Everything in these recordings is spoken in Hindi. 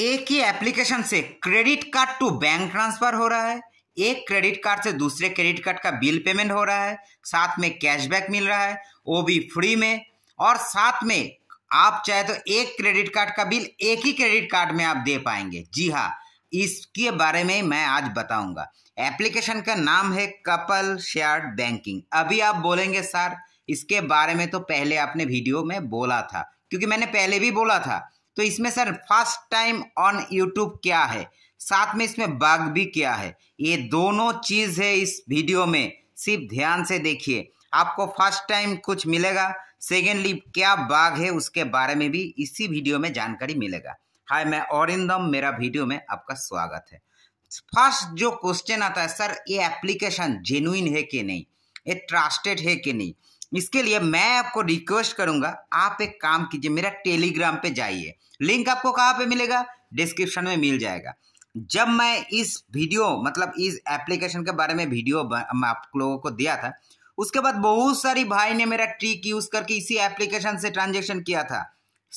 एक ही एप्लीकेशन से credit card to bank transfer हो रहा है एक क्रेडिट कार्ड से दूसरे क्रेडिट कार्ड का बिल पेमेंट हो रहा है साथ में कैशबैक मिल रहा है वो भी फ्री में और साथ में आप चाहे तो एक क्रेडिट कार्ड का बिल एक ही क्रेडिट कार्ड में आप दे पाएंगे जी हाँ इसके बारे में मैं आज बताऊंगा एप्लीकेशन का नाम है कपल शेयर बैंकिंग अभी आप बोलेंगे सर इसके बारे में तो पहले आपने वीडियो में बोला था क्योंकि मैंने पहले भी बोला था तो इसमें sir first time on YouTube क्या है साथ में इसमें बग भी क्या है ये दोनों चीज़ है इस वीडियो में सिर्फ ध्यान से देखिए आपको फर्स्ट टाइम कुछ मिलेगा सेकेंडली क्या बाघ है उसके बारे में भी इसी वीडियो में जानकारी मिलेगा हाय मैं औरिंदम मेरा वीडियो में आपका स्वागत है फर्स्ट जो क्वेश्चन आता है सर ये एप्लीकेशन जेन्यून है कि नहीं ये ट्रस्टेड है कि नहीं इसके लिए मैं आपको रिक्वेस्ट करूंगा आप एक काम कीजिए मेरा टेलीग्राम पे जाइए लिंक आपको कहाँ पे मिलेगा डिस्क्रिप्शन में मिल जाएगा जब मैं इस वीडियो मतलब इस एप्लीकेशन के बारे में वीडियो आप लोगों को दिया था उसके बाद बहुत सारी भाई ने मेरा ट्रिक यूज करके इसी एप्लीकेशन से ट्रांजेक्शन किया था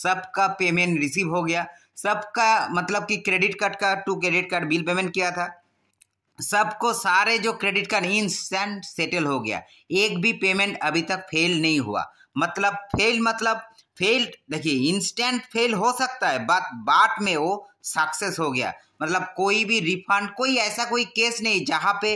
सबका पेमेंट रिसीव हो गया सबका मतलब कि क्रेडिट कार्ड का to credit card bill payment किया था सबको सारे जो क्रेडिट कार्ड इंस्टेंट सेटल हो गया एक भी पेमेंट अभी तक फेल नहीं हुआ मतलब फेल मतलब फेल्ड देखिए इंस्टेंट फेल हो सकता है बट बाट में वो सक्सेस हो गया मतलब कोई भी रिफंड कोई ऐसा कोई केस नहीं जहाँ पे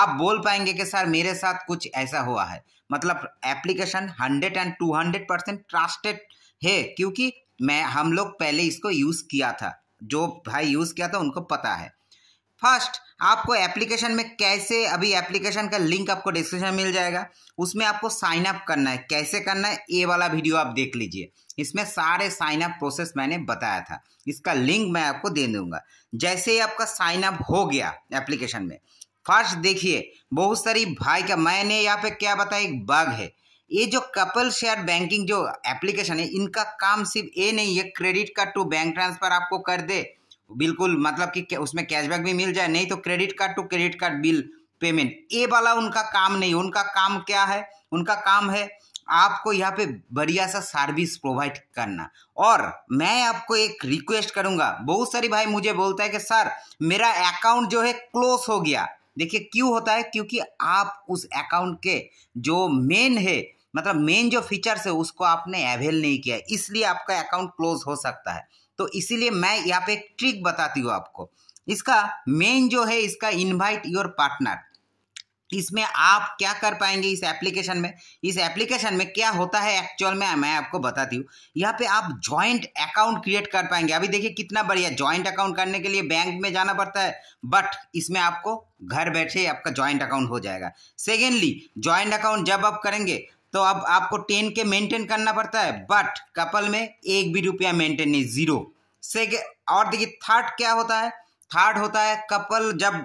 आप बोल पाएंगे कि सर मेरे साथ कुछ ऐसा हुआ है मतलब application hundred and two hundred percent trusted है क्योंकि मैं हम लोग पहले इसको यूज़ किया था जो भाई यूज़ किया था उनको पता है फर्स्ट आपको एप्लीकेशन में कैसे अभी एप्लीकेशन का लिंक आपको डिस्क्रिप्शन मिल जाएगा उसमें आपको साइन अप करना है कैसे करना है ये वाला वीडियो आप देख लीजिए इसमें सारे साइन अप प्रोसेस मैंने बताया था इसका लिंक मैं आपको दे दूंगा जैसे ही आपका साइन अप हो गया एप्लीकेशन में फर्स्ट देखिए बहुत सारी भाई का मैंने यहाँ पे क्या बताया एक बग है ये जो कपल शेयर बैंकिंग जो एप्लीकेशन है इनका काम सिर्फ ये नहीं है credit card to bank transfer आपको कर दे बिल्कुल मतलब कि उसमें कैशबैक भी मिल जाए नहीं तो credit card to credit card bill payment ये वाला उनका काम नहीं उनका काम क्या है उनका काम है आपको यहाँ पे बढ़िया सा सर्विस प्रोवाइड करना और मैं आपको एक रिक्वेस्ट करूंगा बहुत सारी भाई मुझे बोलता है कि सर मेरा अकाउंट जो है क्लोज हो गया देखिए क्यों होता है क्योंकि आप उस अकाउंट के जो मेन है मतलब मेन जो फीचर्स है उसको आपने अवेल नहीं किया इसलिए आपका अकाउंट क्लोज हो सकता है तो इसीलिए मैं यहाँ पे एक ट्रिक बताती हूँ आपको इसका मेन जो है इसका इनवाइट योर पार्टनर इसमें आप क्या कर पाएंगे इस एप्लीकेशन में इस एप्लीकेशन में क्या होता है एक्चुअल में मैं आपको बताती हूँ यहाँ पे आप जॉइंट अकाउंट क्रिएट कर पाएंगे अभी देखिए कितना बढ़िया जॉइंट अकाउंट करने के लिए बैंक में जाना पड़ता है बट इसमें आपको घर बैठे आपका जॉइंट अकाउंट हो जाएगा सेकेंडली ज्वाइंट अकाउंट जब आप करेंगे तो अब आपको टेन के मेंटेन करना पड़ता है बट कपल में एक भी रुपया मेंटेन नहीं जीरो से और देखिए थर्ड क्या होता है थर्ड होता है कपल जब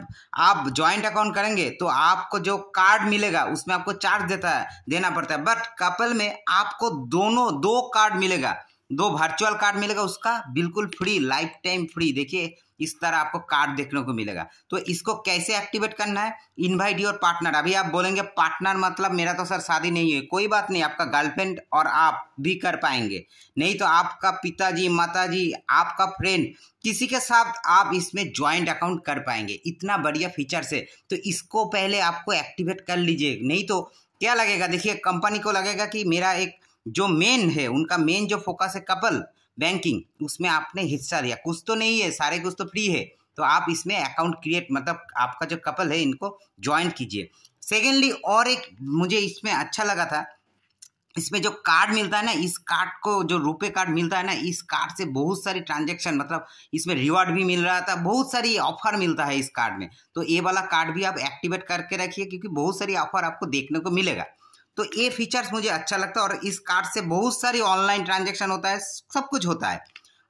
आप ज्वाइंट अकाउंट करेंगे तो आपको जो कार्ड मिलेगा उसमें आपको चार्ज देता है देना पड़ता है बट कपल में आपको दोनों दो कार्ड मिलेगा दो वर्चुअल कार्ड मिलेगा उसका बिल्कुल फ्री लाइफ टाइम फ्री देखिए इस तरह आपको कार्ड देखने को मिलेगा तो इसको कैसे एक्टिवेट करना है इनवाइट योर पार्टनर अभी आप बोलेंगे पार्टनर मतलब मेरा तो सर शादी नहीं है कोई बात नहीं आपका गर्लफ्रेंड और आप भी कर पाएंगे नहीं तो आपका पिताजी जी आपका फ्रेंड किसी के साथ आप इसमें ज्वाइंट अकाउंट कर पाएंगे इतना बढ़िया फीचर से तो इसको पहले आपको एक्टिवेट कर लीजिए नहीं तो क्या लगेगा देखिए कंपनी को लगेगा कि मेरा एक जो मेन है उनका मेन जो फोकस है कपल बैंकिंग उसमें आपने हिस्सा लिया कुछ तो नहीं है सारे कुछ तो फ्री है तो आप इसमें अकाउंट क्रिएट मतलब आपका जो कपल है इनको ज्वाइन कीजिए सेकेंडली और एक मुझे इसमें अच्छा लगा था इसमें जो कार्ड मिलता है ना इस कार्ड को जो रुपे कार्ड मिलता है ना इस कार्ड से बहुत सारी ट्रांजेक्शन मतलब इसमें रिवार्ड भी मिल रहा था बहुत सारी ऑफर मिलता है इस कार्ड में तो ये वाला कार्ड भी आप एक्टिवेट करके रखिए क्योंकि बहुत सारी ऑफर आपको देखने को मिलेगा तो ये फीचर्स मुझे अच्छा लगता है और इस कार्ड से बहुत सारी ऑनलाइन ट्रांजेक्शन होता है सब कुछ होता है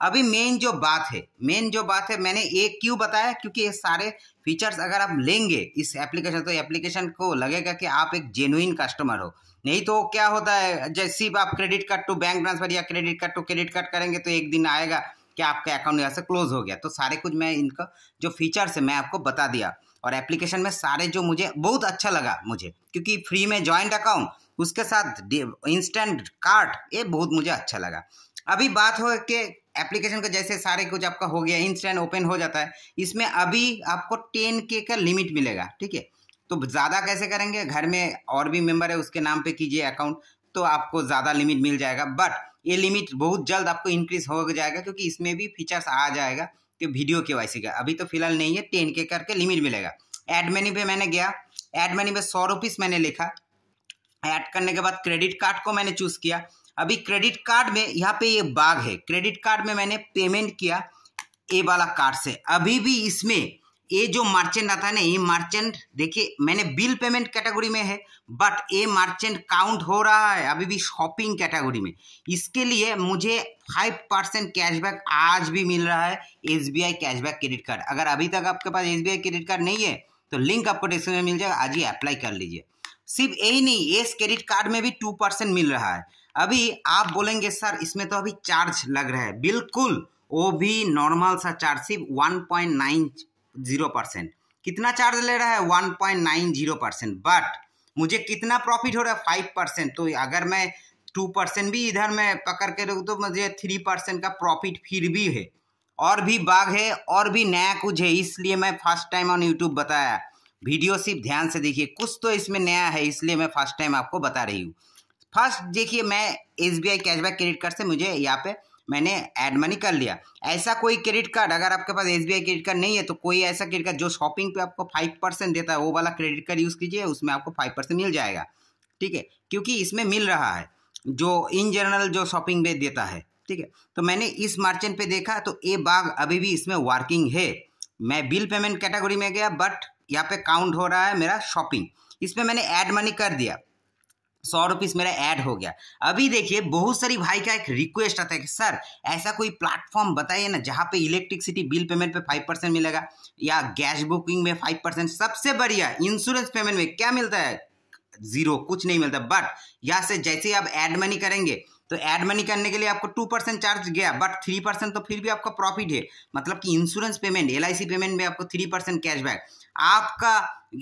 अभी मेन जो बात है मेन जो बात है मैंने एक क्यों बताया क्योंकि ये सारे फीचर्स अगर आप लेंगे इस एप्लीकेशन तो एप्लीकेशन को लगेगा कि आप एक जेनुइन कस्टमर हो नहीं तो क्या होता है जैसे आप credit card to bank transfer या credit card to credit card करेंगे तो एक दिन आएगा कि आपका अकाउंट यहाँ से क्लोज हो गया तो सारे कुछ मैं इनका जो फीचर्स है मैं आपको बता दिया और एप्लीकेशन में सारे जो मुझे बहुत अच्छा लगा मुझे क्योंकि फ्री में ज्वाइंट अकाउंट उसके साथ इंस्टेंट कार्ड ये बहुत मुझे अच्छा लगा अभी बात हो कि एप्लीकेशन का जैसे सारे कुछ आपका हो गया इंस्टेंट ओपन हो जाता है इसमें अभी आपको टेन के का लिमिट मिलेगा ठीक है तो ज़्यादा कैसे करेंगे घर में और भी मेम्बर है उसके नाम पर कीजिए अकाउंट तो आपको ज़्यादा लिमिट मिल जाएगा बट ये लिमिट बहुत जल्द आपको इंक्रीज हो जाएगा क्योंकि इसमें भी फीचर्स आ जाएगा कि वीडियो के वाई का अभी तो फिलहाल नहीं है टेन के करके लिमिट मिलेगा एड मनी पे मैंने गया एड मनी पे सौ रुपीस मैंने लिखा ऐड करने के बाद क्रेडिट कार्ड को मैंने चूज किया अभी क्रेडिट कार्ड में यहाँ पे ये बाग है क्रेडिट कार्ड में मैंने पेमेंट किया ए वाला कार्ड से अभी भी इसमें ये जो मर्चेंट आता है ना ये मर्चेंट देखिए मैंने बिल पेमेंट कैटेगरी में है बट ये मर्चेंट काउंट हो रहा है अभी भी शॉपिंग कैटेगरी में इसके लिए मुझे फाइव परसेंट कैशबैक आज भी मिल रहा है S B I cashback credit card अगर अभी तक आपके पास S B I credit card नहीं है तो लिंक आपको डिस्क्रिप्शन में मिल जाएगा आज ही अप्लाई कर लीजिए सिर्फ यही नहीं एस क्रेडिट कार्ड में भी टू परसेंट मिल रहा है अभी आप बोलेंगे सर इसमें तो अभी चार्ज लग रहा है बिल्कुल वो भी नॉर्मल सा चार्ज सिर्फ one point nine zero percent कितना चार्ज ले रहा है one point nine zero percent but मुझे कितना प्रॉफिट हो रहा है फाइव परसेंट तो अगर मैं टू परसेंट भी इधर मैं पकड़ के रखूँ तो मुझे थ्री परसेंट का प्रॉफिट फिर भी है और भी बाग है और भी नया कुछ है इसलिए मैं फर्स्ट टाइम ऑन यूट्यूब बताया वीडियो सिर्फ ध्यान से देखिए कुछ तो इसमें नया है इसलिए मैं फर्स्ट टाइम आपको बता रही हूँ फर्स्ट देखिए मैं S B I cashback credit card से मुझे यहाँ पे मैंने एड मनी कर लिया ऐसा कोई क्रेडिट कार्ड अगर आपके पास एस क्रेडिट कार्ड नहीं है तो कोई ऐसा क्रेडिट कार्ड जो शॉपिंग पे आपको फाइव परसेंट देता है वो वाला क्रेडिट कार्ड यूज़ कीजिए उसमें आपको फाइव परसेंट मिल जाएगा ठीक है क्योंकि इसमें मिल रहा है जो इन जनरल जो शॉपिंग पे देता है ठीक है तो मैंने इस मार्चेंट पर देखा तो ए बाग अभी भी इसमें वर्किंग है मैं बिल पेमेंट कैटेगरी में गया बट यहाँ पे काउंट हो रहा है मेरा शॉपिंग इसमें मैंने ऐड मनी कर दिया सौ रुपीस मेरा ऐड हो गया अभी देखिए बहुत सारी भाई का एक रिक्वेस्ट आता है कि सर ऐसा कोई प्लेटफॉर्म बताइए ना जहाँ पे इलेक्ट्रिसिटी बिल पेमेंट पे फाइव परसेंट मिलेगा या गैस बुकिंग में फाइव परसेंट सबसे बढ़िया इंश्योरेंस पेमेंट में क्या मिलता है जीरो कुछ नहीं मिलता बट यहाँ से जैसे आप एड मनी करेंगे तो एड मनी करने के लिए आपको टू परसेंट चार्ज गया बट थ्री परसेंट तो फिर भी आपका प्रॉफिट है मतलब कि इंश्योरेंस पेमेंट एल पेमेंट में आपको थ्री परसेंट कैशबैक आपका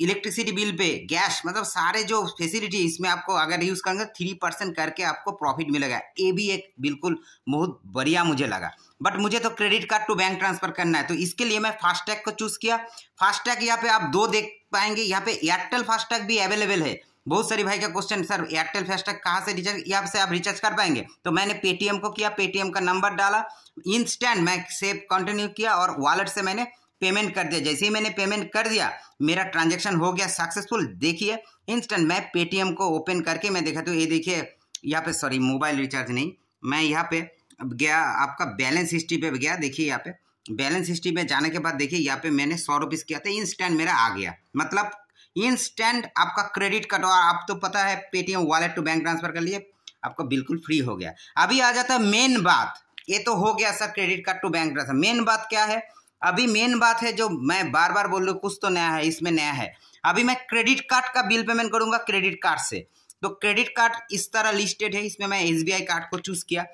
इलेक्ट्रिसिटी बिल पे गैस मतलब सारे जो फैसिलिटी इसमें आपको अगर यूज़ करेंगे थ्री परसेंट करके आपको प्रॉफिट मिलेगा ये भी एक बिल्कुल बहुत बढ़िया मुझे लगा बट मुझे तो credit card to bank transfer करना है तो इसके लिए मैं फास्टैग को चूज़ किया फास्टैग यहाँ पे आप दो देख पाएंगे यहाँ पे एयरटेल फास्टैग भी अवेलेबल है बहुत सारी भाई का क्वेश्चन सर एयरटेल फास्टैग कहाँ से रिचार्ज या से आप रिचार्ज कर पाएंगे तो मैंने पेटीएम को किया पेटीएम का नंबर डाला इंस्टेंट मैं सेव कंटिन्यू किया और वॉलेट से मैंने पेमेंट कर दिया जैसे ही मैंने पेमेंट कर दिया मेरा ट्रांजेक्शन हो गया सक्सेसफुल देखिए इंस्टेंट मैं पेटीएम को ओपन करके मैं देखा तो ये देखिए यहाँ पे सॉरी मोबाइल रिचार्ज नहीं मैं यहाँ पे गया आपका बैलेंस हिस्ट्री पे गया देखिए यहाँ पे बैलेंस हिस्ट्री में जाने के बाद देखिए यहाँ पे मैंने सौ रुपीज़ किया था इंस्टेंट मेरा आ गया मतलब इंस्टेंट आपका क्रेडिट कट और आप तो पता है Paytm wallet to bank transfer कर लिए आपका बिल्कुल फ्री हो गया अभी आ जाता है मेन बात ये तो हो गया sir credit card to bank transfer main बात क्या है अभी मेन बात है जो मैं बार बार बोल रहा हूँ कुछ तो नया है इसमें नया है अभी मैं क्रेडिट कार्ड का बिल पेमेंट करूंगा क्रेडिट कार्ड से तो क्रेडिट कार्ड इस तरह लिस्टेड है इसमें मैं एस कार्ड को चूज किया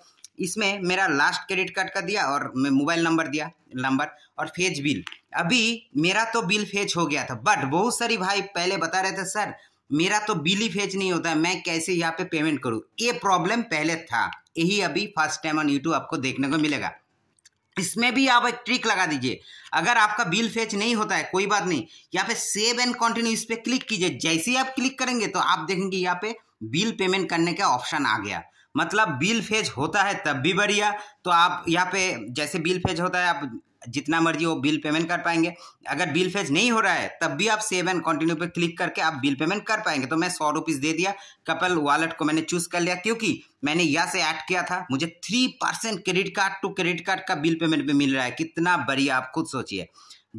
इसमें मेरा लास्ट क्रेडिट कार्ड का दिया और मोबाइल नंबर दिया नंबर और फेज बिल अभी मेरा तो बिल फेच हो गया था बट बहुत सारी भाई पहले बता रहे थे सर मेरा तो बिल ही फेच नहीं होता है मैं कैसे यहाँ पे पेमेंट करूँ ये प्रॉब्लम पहले था यही अभी फर्स्ट टाइम ऑन यूट्यूब आपको देखने को मिलेगा इसमें भी आप एक ट्रिक लगा दीजिए अगर आपका बिल फेच नहीं होता है कोई बात नहीं यहाँ पे सेव एंड कंटिन्यू इस पर क्लिक कीजिए जैसे ही आप क्लिक करेंगे तो आप देखेंगे यहाँ पे बिल पेमेंट करने का ऑप्शन आ गया मतलब बिल फेच होता है तब भी बढ़िया तो आप यहाँ पे जैसे बिल फेच होता है आप जितना मर्जी वो बिल पेमेंट कर पाएंगे अगर बिल फेज नहीं हो रहा है तब भी आप सेव एंड कंटिन्यू पे क्लिक करके आप बिल पेमेंट कर पाएंगे तो मैं सौ रुपीज़ दे दिया कपल वॉलेट को मैंने चूज़ कर लिया क्योंकि मैंने यहाँ से ऐड किया था मुझे three percent credit card to credit card का बिल पेमेंट भी मिल रहा है कितना बढ़िया आप खुद सोचिए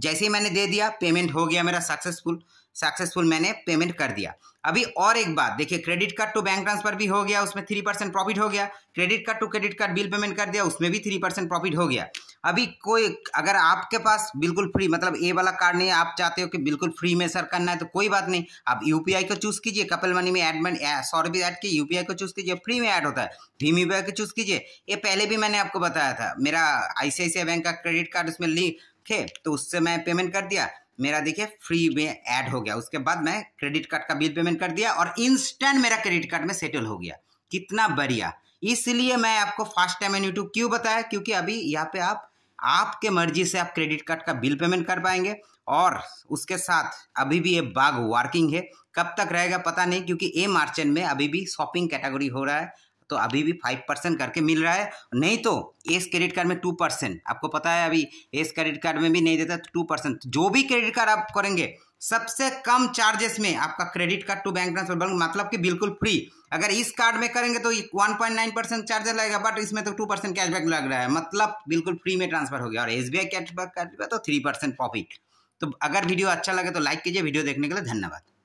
जैसे ही मैंने दे दिया पेमेंट हो गया मेरा सक्सेसफुल सक्सेसफुल मैंने पेमेंट कर दिया अभी और एक बात देखिए credit card to bank transfer भी हो गया उसमें थ्री परसेंट प्रॉफिट हो गया credit card to credit card bill payment कर दिया उसमें भी थ्री परसेंट प्रॉफिट हो गया अभी कोई अगर आपके पास बिल्कुल फ्री मतलब ए वाला कार्ड नहीं आप चाहते हो कि बिल्कुल फ्री में सर करना है तो कोई बात नहीं आप यू को चूज़ कीजिए कपल मनी में एड सौ रुपये ऐड की यू को चूज़ कीजिए फ्री में ऐड होता है भीम यू को चूज़ कीजिए ये पहले भी मैंने आपको बताया था मेरा आई बैंक का क्रेडिट कार्ड उसमें ली है तो उससे मैं पेमेंट कर दिया मेरा देखिए फ्री में ऐड हो गया उसके बाद मैं क्रेडिट कार्ड का बिल पेमेंट कर दिया और इंस्टेंट मेरा क्रेडिट कार्ड में सेटल हो गया कितना बढ़िया इसलिए मैं आपको फर्स्ट टाइम मैंने यूट्यूब क्यों बताया क्योंकि अभी यहाँ पे आप आपके मर्जी से आप क्रेडिट कार्ड का बिल पेमेंट कर पाएंगे और उसके साथ अभी भी ये बाग वर्किंग है कब तक रहेगा पता नहीं क्योंकि ए मार्चेंट में अभी भी शॉपिंग कैटेगरी हो रहा है तो अभी भी फाइव परसेंट करके मिल रहा है नहीं तो एस क्रेडिट कार्ड में टू परसेंट आपको पता है अभी एस क्रेडिट कार्ड में भी नहीं देता तो टू परसेंट जो भी क्रेडिट कार्ड आप करेंगे सबसे कम चार्जेस में आपका credit card to bank transfer bank मतलब कि बिल्कुल फ्री अगर इस कार्ड में करेंगे तो नाइन परसेंट चार्जेस लगेगा बट इसमें तो टू परसेंट कैशबैक लग रहा है मतलब बिल्कुल फ्री में ट्रांसफर हो गया और एस बी आई कैशबैक कर तो थ्री परसेंट प्रॉफिट तो अगर वीडियो अच्छा लगे तो लाइक कीजिए वीडियो देखने के लिए धन्यवाद